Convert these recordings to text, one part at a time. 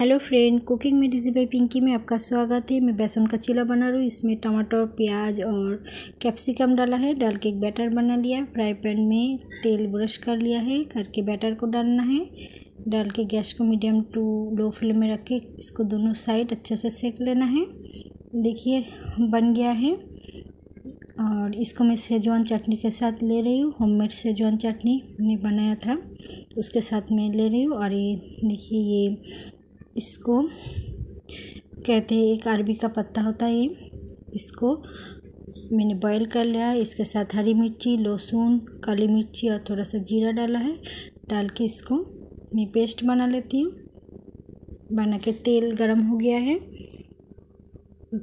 hello friend cooking में डिजी by Pinky में आपका स्वागत है मैं बेसन का चीला बना रही हूँ इसमें टमाटर प्याज और कैप्सिकम डाला है डाल के एक बैटर बना लिया फ्राई पैन में तेल ब्रश कर लिया है करके बैटर को डालना है डाल के गैस को मीडियम टू लो फ्लेम में रख के इसको दोनों साइड अच्छे से सेक लेना है देखिए बन गया है और इसको मैं सेजवान चटनी के साथ ले रही हूँ होममेड सेजवान चटनी मैंने बनाया था उसके साथ मैं ले रही हूँ और ये देखिए ये इसको कहते हैं एक अरबी का पत्ता होता है ये इसको मैंने बॉईल कर लिया है इसके साथ हरी मिर्ची लहसुन काली मिर्ची और थोड़ा सा जीरा डाला है डाल के इसको मैं पेस्ट बना लेती हूँ बना के तेल गरम हो गया है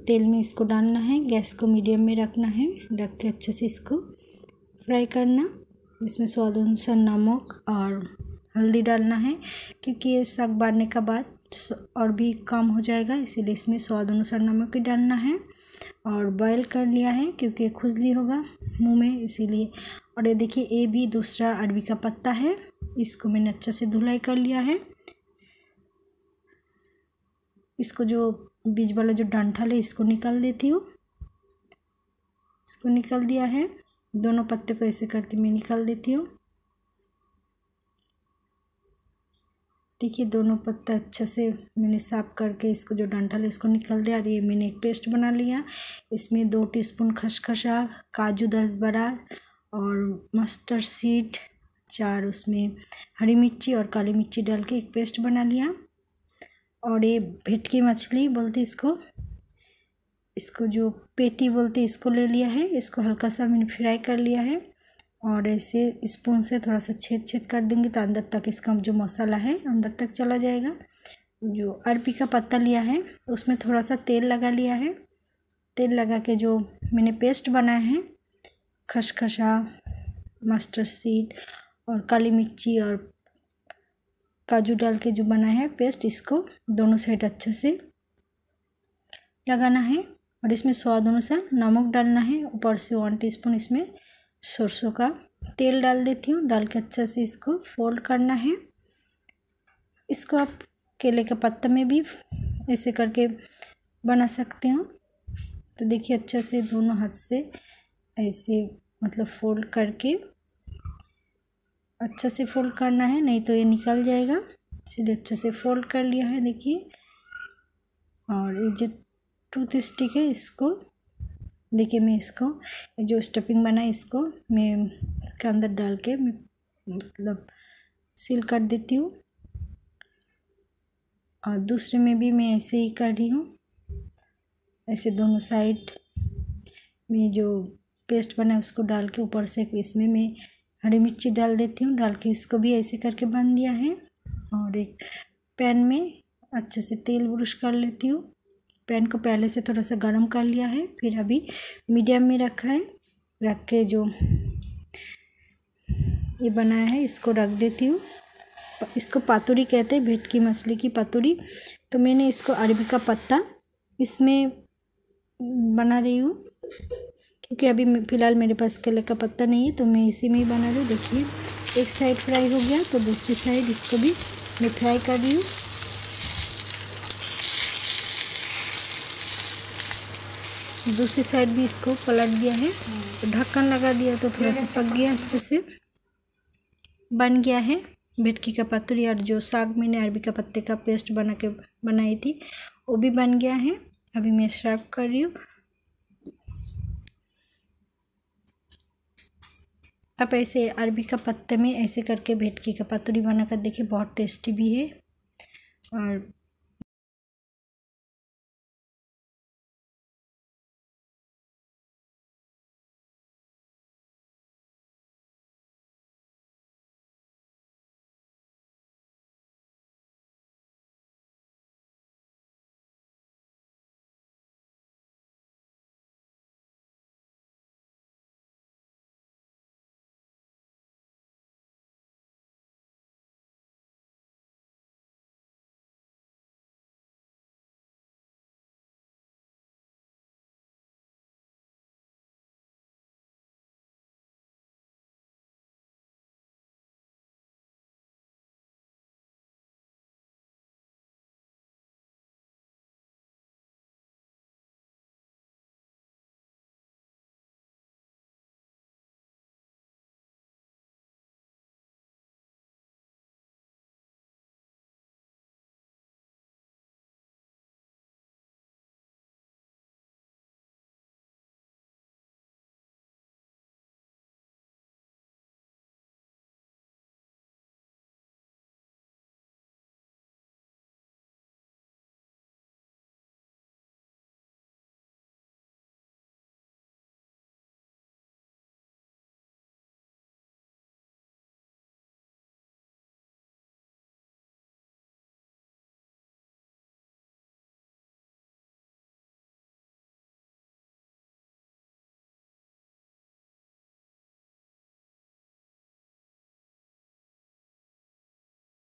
तेल में इसको डालना है गैस को मीडियम में रखना है रख के अच्छे से इसको फ्राई करना इसमें स्वाद अनुसार नमक और हल्दी डालना है क्योंकि ये साग बारने का बाद और भी कम हो जाएगा इसीलिए इसमें स्वाद अनुसार नमक भी डालना है और बॉयल कर लिया है क्योंकि खुजली होगा मुंह में इसीलिए और ये देखिए ये भी दूसरा अरबी का पत्ता है इसको मैंने अच्छा से धुलाई कर लिया है इसको जो बीज वाला जो डंठल है इसको निकाल देती हूँ इसको निकाल दिया है दोनों पत्ते को ऐसे करके मैं निकाल देती हूँ देखिए दोनों पत्ता अच्छे से मैंने साफ़ करके इसको जो डंठल है इसको निकल दिया और ये मैंने एक पेस्ट बना लिया इसमें दो टीस्पून खसखसा काजू दस बड़ा और मस्टर्ड सीड चार उसमें हरी मिर्ची और काली मिर्ची डाल के एक पेस्ट बना लिया और ये भेटकी मछली बोलते इसको इसको जो पेटी बोलते इसको ले लिया है इसको हल्का सा मैंने फ्राई कर लिया है और ऐसे स्पून से थोड़ा सा छेद छेद कर दूंगी तो अंदर तक इसका जो मसाला है अंदर तक चला जाएगा जो अरबी का पत्ता लिया है उसमें थोड़ा सा तेल लगा लिया है तेल लगा के जो मैंने पेस्ट बनाया है खसखसा मस्टर्ड सीड और काली मिर्ची और काजू डाल के जो बनाया है पेस्ट इसको दोनों साइड अच्छे से लगाना है और इसमें स्वाद अनुसार नमक डालना है ऊपर से वन टीस्पून इसमें सरसों का तेल डाल देती हूँ डाल के अच्छा से इसको फोल्ड करना है इसको आप केले के पत्ते में भी ऐसे करके बना सकते हो तो देखिए अच्छा से दोनों हाथ से ऐसे मतलब फोल्ड करके अच्छा से फोल्ड करना है नहीं तो ये निकल जाएगा इसलिए अच्छे से फोल्ड कर लिया है देखिए और ये जो टूथ स्टिक है इसको देखिए मैं इसको जो स्टफिंग बना है इसको मैं इसके अंदर डाल के मैं मतलब सील कर देती हूँ और दूसरे में भी मैं ऐसे ही कर रही हूँ ऐसे दोनों साइड में जो पेस्ट बना है उसको डाल के ऊपर से इसमें मैं हरी मिर्ची डाल देती हूँ डाल के इसको भी ऐसे करके बांध दिया है और एक पैन में अच्छे से तेल ब्रश कर लेती हूँ पैन को पहले से थोड़ा सा गर्म कर लिया है फिर अभी मीडियम में रखा है रख के जो ये बनाया है इसको रख देती हूँ इसको पातुरी कहते हैं भेटकी मछली की पातुरी तो मैंने इसको अरबी का पत्ता इसमें बना रही हूँ क्योंकि अभी फ़िलहाल मेरे पास केले का पत्ता नहीं है तो मैं इसी में ही बना रही हूँ देखिए एक साइड फ्राई हो गया तो दूसरी साइड इसको भी मैं फ्राई कर रही हूँ दूसरी साइड भी इसको पलट दिया है तो ढक्कन लगा दिया तो थोड़ा सा पक गया अच्छे से बन गया है भेटकी का पतरी और जो साग मैंने अरबी का पत्ते का पेस्ट बना के बनाई थी वो भी बन गया है अभी मैं सर्व कर रही हूँ आप ऐसे अरबी का पत्ते में ऐसे करके भेटकी का पतरी बनाकर देखिए बहुत टेस्टी भी है और